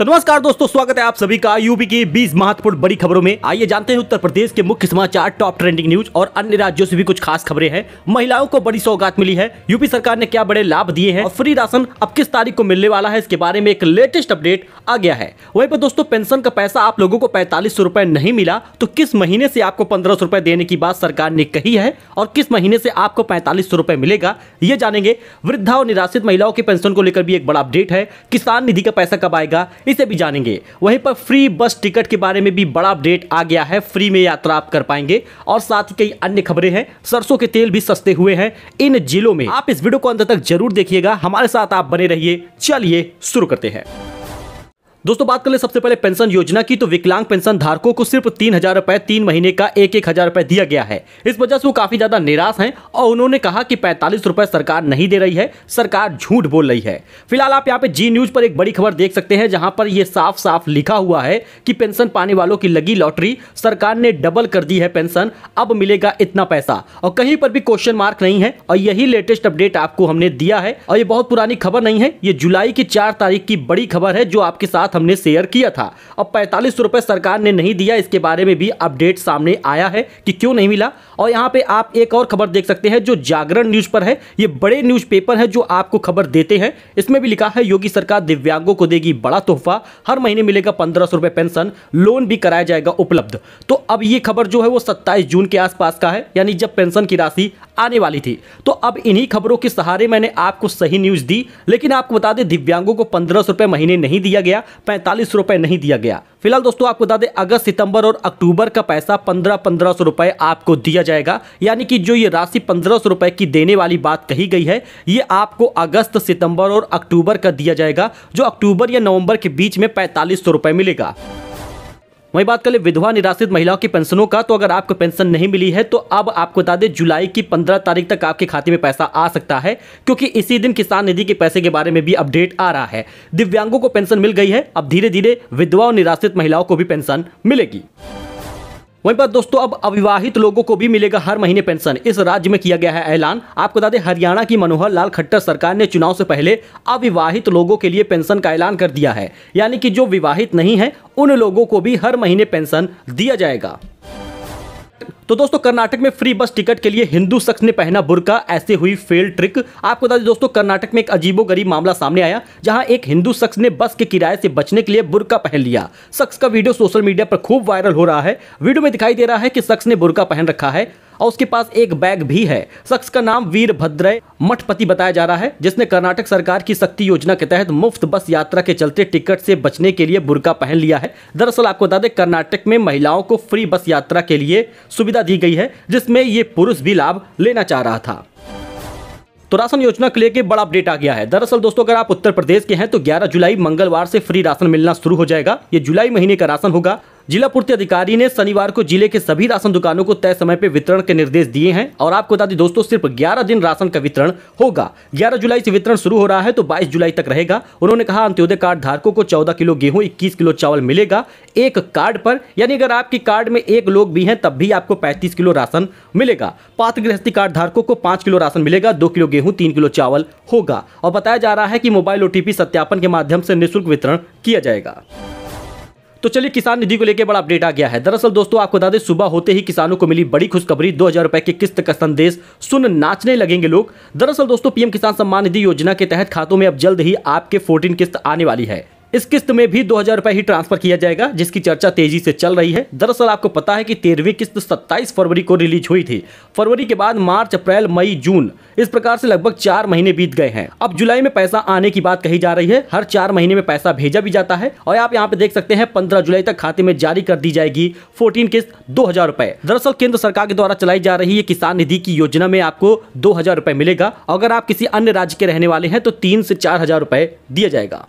तो नमस्कार दोस्तों स्वागत है आप सभी का यूपी की 20 महत्वपूर्ण बड़ी खबरों में आइए जानते हैं उत्तर प्रदेश के मुख्य समाचार टॉप ट्रेंडिंग न्यूज और अन्य राज्यों से भी कुछ खास खबरें हैं महिलाओं को बड़ी सौगात मिली है यूपी सरकार ने क्या बड़े लाभ दिए हैं और फ्री राशन अब किस तारीख को मिलने वाला है इसके बारे में एक लेटेस्ट अपडेट आ गया है वही पर दोस्तों पेंशन का पैसा आप लोगों को पैंतालीस रुपए नहीं मिला तो किस महीने से आपको पंद्रह देने की बात सरकार ने कही है और किस महीने से आपको पैंतालीस रुपए मिलेगा ये जानेंगे वृद्धा और निराश्रित महिलाओं के पेंशन को लेकर भी एक बड़ा अपडेट है किसान निधि का पैसा कब आएगा इसे भी जानेंगे वहीं पर फ्री बस टिकट के बारे में भी बड़ा अपडेट आ गया है फ्री में यात्रा आप कर पाएंगे और साथ ही कई अन्य खबरें हैं सरसों के तेल भी सस्ते हुए हैं इन जिलों में आप इस वीडियो को अंत तक जरूर देखिएगा हमारे साथ आप बने रहिए चलिए शुरू करते हैं दोस्तों बात कर ले सबसे पहले पेंशन योजना की तो विकलांग पेंशन धारकों को सिर्फ तीन हजार रुपए तीन महीने का एक एक हजार रुपए दिया गया है इस वजह से वो काफी ज्यादा निराश हैं और उन्होंने कहा कि पैंतालीस रुपए सरकार नहीं दे रही है सरकार झूठ बोल रही है फिलहाल आप यहाँ पे जी न्यूज पर एक बड़ी खबर देख सकते हैं जहां पर यह साफ साफ लिखा हुआ है कि पेंशन पाने वालों की लगी लॉटरी सरकार ने डबल कर दी है पेंशन अब मिलेगा इतना पैसा और कहीं पर भी क्वेश्चन मार्क नहीं है और यही लेटेस्ट अपडेट आपको हमने दिया है और ये बहुत पुरानी खबर नहीं है ये जुलाई की चार तारीख की बड़ी खबर है जो आपके साथ साथ हमने शेयर किया था अब पैंतालीस रुपये सरकार ने नहीं दिया इसके बारे में भी अपडेट सामने आया है कि क्यों नहीं मिला और यहाँ पे आप एक और खबर देख सकते हैं जो जागरण न्यूज़ पर है ये बड़े न्यूज पेपर है जो आपको खबर देते हैं इसमें भी लिखा है योगी सरकार दिव्यांगों को देगी बड़ा तोहफा हर महीने मिलेगा पंद्रह सौ पेंशन लोन भी कराया जाएगा उपलब्ध तो अब ये खबर जो है वो सत्ताईस जून के आसपास का है यानी जब पेंशन की राशि आने वाली थी तो अब इन्हीं खबरों के सहारे मैंने आपको सही न्यूज़ दी लेकिन आपको बता दें दिव्यांगों को पंद्रह सौ महीने नहीं दिया गया पैंतालीस रुपये नहीं दिया गया फिलहाल दोस्तों आपको बता दें अगस्त सितंबर और अक्टूबर का पैसा पंद्रह पंद्रह सौ रुपए आपको दिया जाएगा यानी कि जो ये राशि पंद्रह सौ रुपए की देने वाली बात कही गई है ये आपको अगस्त सितंबर और अक्टूबर का दिया जाएगा जो अक्टूबर या नवंबर के बीच में पैंतालीस सौ रुपए मिलेगा वहीं बात कर ले विधवा निराश्रित महिलाओं की पेंशनों का तो अगर आपको पेंशन नहीं मिली है तो अब आपको बता दें जुलाई की 15 तारीख तक आपके खाते में पैसा आ सकता है क्योंकि इसी दिन किसान निधि के पैसे के बारे में भी अपडेट आ रहा है दिव्यांगों को पेंशन मिल गई है अब धीरे धीरे विधवा और निराश्रित महिलाओं को भी पेंशन मिलेगी वहीं पर दोस्तों अब अविवाहित लोगों को भी मिलेगा हर महीने पेंशन इस राज्य में किया गया है ऐलान आपको बता दें हरियाणा की मनोहर लाल खट्टर सरकार ने चुनाव से पहले अविवाहित लोगों के लिए पेंशन का ऐलान कर दिया है यानी कि जो विवाहित नहीं है उन लोगों को भी हर महीने पेंशन दिया जाएगा तो दोस्तों कर्नाटक में फ्री बस टिकट के लिए हिंदू शख्स ने पहना बुरका ऐसे हुई फेल ट्रिक आपको बता दें दोस्तों कर्नाटक में एक अजीबो गरीब मामला सामने आया जहां एक हिंदू शख्स ने बस के किराए से बचने के लिए बुरका पहन लिया शख्स का वीडियो सोशल मीडिया पर खूब वायरल हो रहा है वीडियो में दिखाई दे रहा है कि शख्स ने बुरका पहन रखा है और उसके पास एक बैग भी है शख्स का नाम वीरभद्र मठपति बताया जा रहा है जिसने कर्नाटक सरकार की शक्ति योजना के तहत मुफ्त बस यात्रा के चलते टिकट से बचने के लिए बुरका पहन लिया है दरअसल आपको बता दें कर्नाटक में महिलाओं को फ्री बस यात्रा के लिए सुविधा दी गई है जिसमें ये पुरुष भी लाभ लेना चाह रहा था तो राशन योजना के लिए बड़ा अपडेट आ गया है दरअसल दोस्तों अगर आप उत्तर प्रदेश के हैं तो 11 जुलाई मंगलवार से फ्री राशन मिलना शुरू हो जाएगा ये जुलाई महीने का राशन होगा जिला पूर्ति अधिकारी ने शनिवार को जिले के सभी राशन दुकानों को तय समय पर वितरण के निर्देश दिए हैं और आपको बता दें दोस्तों सिर्फ ग्यारह दिन राशन का वितरण होगा ग्यारह जुलाई से वितरण शुरू हो रहा है तो बाईस जुलाई तक रहेगा उन्होंने कहा अंत्योदय कार्ड धारकों को चौदह किलो गेहूं इक्कीस किलो चावल मिलेगा एक कार्ड पर यानी अगर आपके कार्ड में एक लोग भी हैं तब भी आपको पैंतीस किलो राशन मिलेगा पात्र गृहस्थी कार्ड धारकों को पांच किलो राशन मिलेगा दो किलो गेहूं तीन किलो चावल होगा और बताया जा रहा है कि मोबाइल ओटीपी सत्यापन के माध्यम से निःशुल्क वितरण किया जाएगा तो चलिए किसान निधि को लेकर बड़ा अपडेट आ गया है दरअसल दोस्तों आपको बता दें सुबह होते ही किसानों को मिली बड़ी खुशखबरी दो हजार रुपए की किस्त का संदेश सुन नाचने लगेंगे लोग दरअसल दोस्तों पीएम किसान सम्मान निधि योजना के तहत खातों में अब जल्द ही आपके फोर्टीन किस्त आने वाली है इस किस्त में भी दो हजार ही ट्रांसफर किया जाएगा जिसकी चर्चा तेजी से चल रही है दरअसल आपको पता है कि तेरहवीं किस्त 27 फरवरी को रिलीज हुई थी फरवरी के बाद मार्च अप्रैल मई जून इस प्रकार से लगभग चार महीने बीत गए हैं अब जुलाई में पैसा आने की बात कही जा रही है हर चार महीने में पैसा भेजा भी जाता है और आप यहाँ पे देख सकते हैं पंद्रह जुलाई तक खाते में जारी कर दी जाएगी फोर्टीन किस्त दो हजार दरअसल केंद्र सरकार के द्वारा चलाई जा रही है किसान निधि की योजना में आपको दो हजार मिलेगा अगर आप किसी अन्य राज्य के रहने वाले हैं तो तीन से चार हजार दिया जाएगा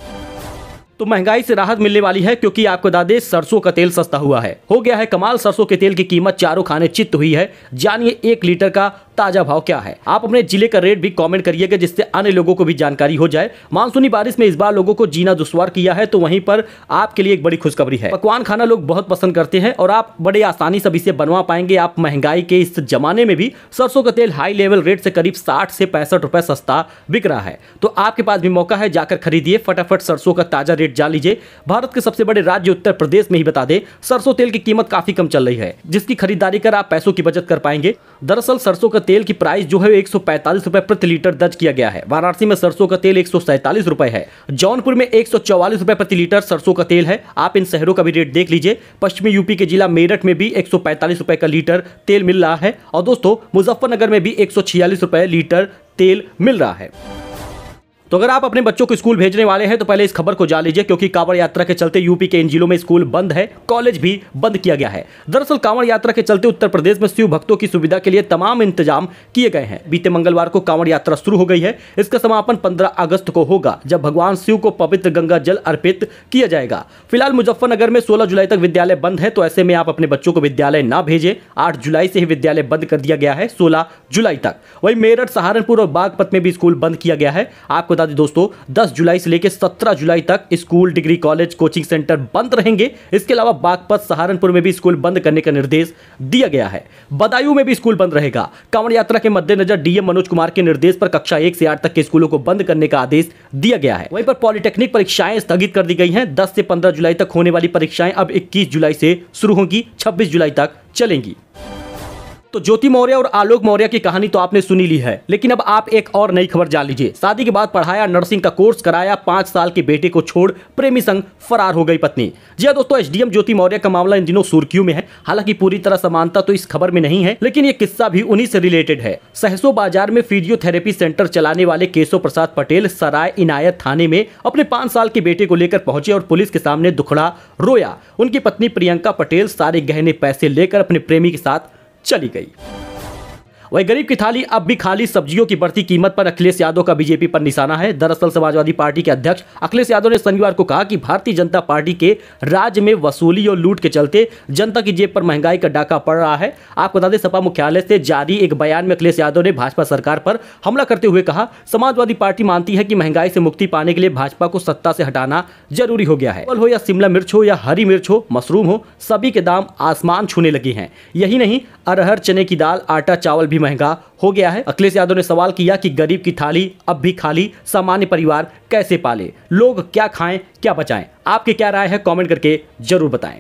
तो महंगाई से राहत मिलने वाली है क्योंकि आपको बता दें सरसों का तेल सस्ता हुआ है हो गया है कमाल सरसों के तेल की कीमत चारों खाने चित्त हुई है जानिए एक लीटर का ताजा भाव क्या है आप अपने जिले का रेट भी कमेंट करिएगा जिससे अन्य लोगों को भी जानकारी हो जाए मानसूनी बारिश में इस बार लोगों को जीना दुश्वार किया है तो वहीं पर आपके लिए एक बड़ी खुशखबरी है पकवान खाना लोग बहुत पसंद करते हैं और आप बड़े आसानी से इसे बनवा पाएंगे आप महंगाई के इस जमाने में भी सरसों का तेल हाई लेवल रेट से करीब साठ से पैंसठ रुपए सस्ता बिक रहा है तो आपके पास भी मौका है जाकर खरीदिए फटाफट सरसों का ताजा रेट अपडेट जान लीजिए भारत के सबसे बड़े राज्य उत्तर प्रदेश में ही बता दे सरसों तेल की कीमत काफी कम चल रही है जिसकी खरीदारी कर आप पैसों की बचत कर पाएंगे दरअसल सरसों का तेल की प्राइस जो है एक सौ प्रति लीटर दर्ज किया गया है वाराणसी में सरसों का तेल एक सौ है जौनपुर में एक सौ प्रति लीटर सरसों का तेल है आप इन शहरों का भी रेट देख लीजिए पश्चिमी यूपी के जिला मेरठ में भी एक सौ का लीटर तेल मिल रहा है और दोस्तों मुजफ्फरनगर में भी एक रुपए लीटर तेल मिल रहा है तो अगर आप अपने बच्चों को स्कूल भेजने वाले हैं तो पहले इस खबर को जान लीजिए क्योंकि कांवड़ यात्रा के चलते यूपी के इन जिलों में स्कूल बंद है कॉलेज भी बंद किया गया है दरअसल कांवड़ यात्रा के चलते उत्तर प्रदेश में शिव भक्तों की सुविधा के लिए तमाम इंतजाम किए गए हैं बीते मंगलवार को कांवड़ यात्रा शुरू हो गई है इसका समापन पंद्रह अगस्त को होगा जब भगवान शिव को पवित्र गंगा जल अर्पित किया जाएगा फिलहाल मुजफ्फरनगर में सोलह जुलाई तक विद्यालय बंद है तो ऐसे में आप अपने बच्चों को विद्यालय न भेजे आठ जुलाई से ही विद्यालय बंद कर दिया गया है सोलह जुलाई तक वही मेरठ सहारनपुर और बागपत में भी स्कूल बंद किया गया है आपको बता दें दोस्तों 10 जुलाई से लेकर 17 जुलाई तक school degree college coaching centre बंद रहेंगे इसके अलावा बागपत सहारनपुर में भी स्कूल बंद करने का निर्देश दिया गया है बदायूं में भी स्कूल बंद रहेगा कांवड़ यात्रा के मद्देनजर डीएम मनोज कुमार के निर्देश पर कक्षा एक से आठ तक के स्कूलों को बंद करने का आदेश दिया गया है वहीं पर पॉलिटेक्निक परीक्षाएं स्थगित कर दी गई हैं दस से पंद्रह जुलाई तक होने वाली परीक्षाएं अब इक्कीस जुलाई से शुरू होंगी छब्बीस जुलाई तक चलेंगी तो ज्योति मौर्य और आलोक मौर्य की कहानी तो आपने सुनी ली है लेकिन अब आप एक और नई खबर जान लीजिए शादी के बाद पढ़ाया नर्सिंग का कोर्स कराया पांच साल के बेटे को छोड़ प्रेमी संग फरार हो गई पत्नी जी हाँ दोस्तों एसडीएम ज्योति मौर्य का मामला इन दिनों सुर्खियों में है हालांकि पूरी तरह समानता तो इस खबर में नहीं है लेकिन ये किस्सा भी उन्हीं से रिलेटेड है सहसो बाजार में फिजियोथेरेपी सेंटर चलाने वाले केशव प्रसाद पटेल सराय इनायत थाने में अपने पांच साल के बेटे को लेकर पहुंचे और पुलिस के सामने दुखड़ा रोया उनकी पत्नी प्रियंका पटेल सारे गहने पैसे लेकर अपने प्रेमी के साथ चली गई वही गरीब की थाली अब भी खाली सब्जियों की बढ़ती कीमत पर अखिलेश यादव का बीजेपी पर निशाना है दरअसल समाजवादी पार्टी के अध्यक्ष अखिलेश यादव ने शनिवार को कहा कि भारतीय जनता पार्टी के राज्य में वसूली और लूट के चलते जनता की जेब पर महंगाई का डाका पड़ रहा है आपको बता दें सपा मुख्यालय से जारी एक बयान में अखिलेश यादव ने भाजपा सरकार पर हमला करते हुए कहा समाजवादी पार्टी मानती है कि महंगाई से मुक्ति पाने के लिए भाजपा को सत्ता से हटाना जरूरी हो गया है फल हो या शिमला मिर्च हो या हरी मिर्च हो मशरूम हो सभी के दाम आसमान छूने लगे हैं यही नहीं अरहर चने की दाल आटा चावल भी महंगा हो गया है अखिलेश यादव ने सवाल किया कि गरीब की थाली अब भी खाली सामान्य परिवार कैसे पाले लोग क्या खाएं क्या बचाएं आपके क्या राय है कमेंट करके जरूर बताएं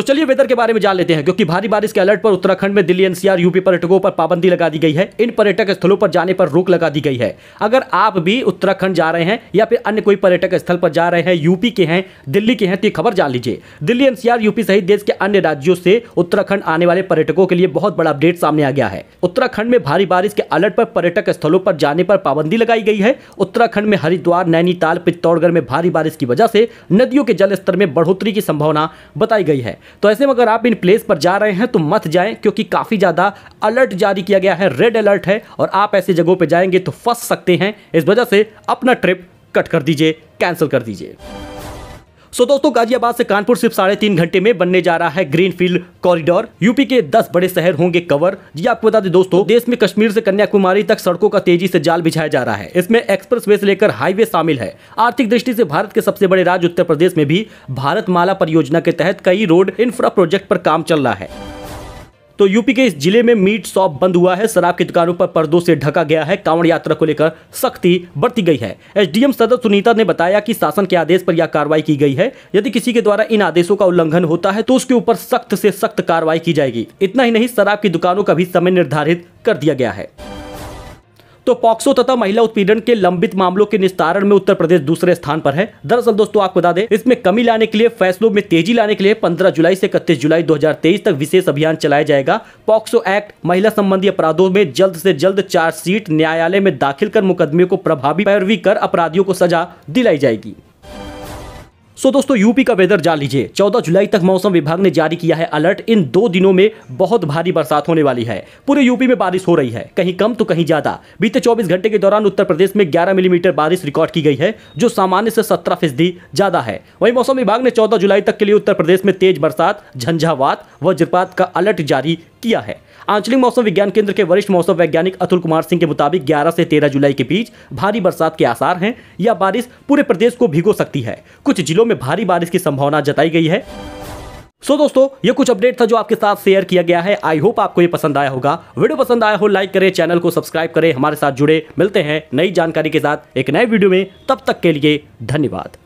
तो चलिए वेदर के बारे में जान लेते हैं क्योंकि भारी बारिश के अलर्ट पर उत्तराखंड में दिल्ली एनसीआर यूपी पर्यटकों पर पाबंदी लगा दी गई है इन पर्यटक स्थलों पर जाने पर रोक लगा दी गई है अगर आप भी उत्तराखंड जा रहे हैं या फिर अन्य कोई पर्यटक स्थल पर जा रहे हैं यूपी के हैं दिल्ली के हैं तो खबर जान लीजिए दिल्ली एनसीआर यूपी सहित देश के अन्य राज्यों से उत्तराखंड आने वाले पर्यटकों के लिए बहुत बड़ा अपडेट सामने आ गया है उत्तराखंड में भारी बारिश के अलर्ट पर पर्यटक स्थलों पर जाने पर पाबंदी लगाई गई है उत्तराखंड में हरिद्वार नैनीताल पित्तौड़गढ़ में भारी बारिश की वजह से नदियों के जलस्तर में बढ़ोतरी की संभावना बताई गई है तो ऐसे में अगर आप इन प्लेस पर जा रहे हैं तो मत जाएं क्योंकि काफ़ी ज़्यादा अलर्ट जारी किया गया है रेड अलर्ट है और आप ऐसे जगहों पर जाएंगे तो फंस सकते हैं इस वजह से अपना ट्रिप कट कर दीजिए कैंसिल कर दीजिए सो दोस्तों गाजियाबाद से कानपुर सिर्फ साढ़े तीन घंटे में बनने जा रहा है ग्रीन फील्ड कॉरिडोर यूपी के दस बड़े शहर होंगे कवर जी आपको बता दें दोस्तों देश में कश्मीर से कन्याकुमारी तक सड़कों का तेजी से जाल बिछाया जा रहा है इसमें एक्सप्रेस वे से लेकर हाईवे शामिल है आर्थिक दृष्टि से भारत के सबसे बड़े राज्य उत्तर प्रदेश में भी भारत माला परियोजना के तहत कई रोड इंफ्रा प्रोजेक्ट पर काम चल रहा है तो यूपी के इस जिले में मीट शॉप बंद हुआ है शराब की दुकानों पर पर्दों से ढका गया है कांवड़ यात्रा को लेकर सख्ती बढ़ती गई है एसडीएम सदर सुनीता ने बताया कि शासन के आदेश पर यह कार्रवाई की गई है यदि किसी के द्वारा इन आदेशों का उल्लंघन होता है तो उसके ऊपर सख्त से सख्त कार्रवाई की जाएगी इतना ही नहीं शराब की दुकानों का भी समय निर्धारित कर दिया गया है तो पॉक्सो तथा महिला उत्पीड़न के लंबित मामलों के निस्तारण में उत्तर प्रदेश दूसरे स्थान पर है दरअसल दोस्तों आपको बता दें इसमें कमी लाने के लिए फैसलों में तेजी लाने के लिए 15 जुलाई से इकतीस जुलाई 2023 तक विशेष अभियान चलाया जाएगा पॉक्सो एक्ट महिला संबंधी अपराधों में जल्द से जल्द चार्जशीट न्यायालय में दाखिल कर मुकदमे को प्रभावी पैरवी कर अपराधियों को सजा दिलाई जाएगी सो दोस्तों यूपी का वेदर जान लीजिए चौदह जुलाई तक मौसम विभाग ने जारी किया है अलर्ट इन दो दिनों में बहुत भारी बरसात होने वाली है पूरे यूपी में बारिश हो रही है कहीं कम तो कहीं ज्यादा बीते 24 घंटे के दौरान उत्तर प्रदेश में 11 मिलीमीटर बारिश रिकॉर्ड की गई है जो सामान्य से सत्रह फीसदी ज्यादा है वहीं मौसम विभाग ने चौदह जुलाई तक के लिए उत्तर प्रदेश में तेज बरसात झंझावात वज्रपात का अलर्ट जारी किया है आंचलिक मौसम विज्ञान केंद्र के वरिष्ठ मौसम वैज्ञानिक अतुल कुमार सिंह के मुताबिक 11 से 13 जुलाई के बीच भारी बरसात के आसार हैं या बारिश पूरे प्रदेश को भिगो सकती है कुछ जिलों में भारी बारिश की संभावना जताई गई है सो so, दोस्तों ये कुछ अपडेट था जो आपके साथ शेयर किया गया है आई होप आपको ये पसंद आया होगा वीडियो पसंद आया हो लाइक करें चैनल को सब्सक्राइब करें हमारे साथ जुड़े मिलते हैं नई जानकारी के साथ एक नए वीडियो में तब तक के लिए धन्यवाद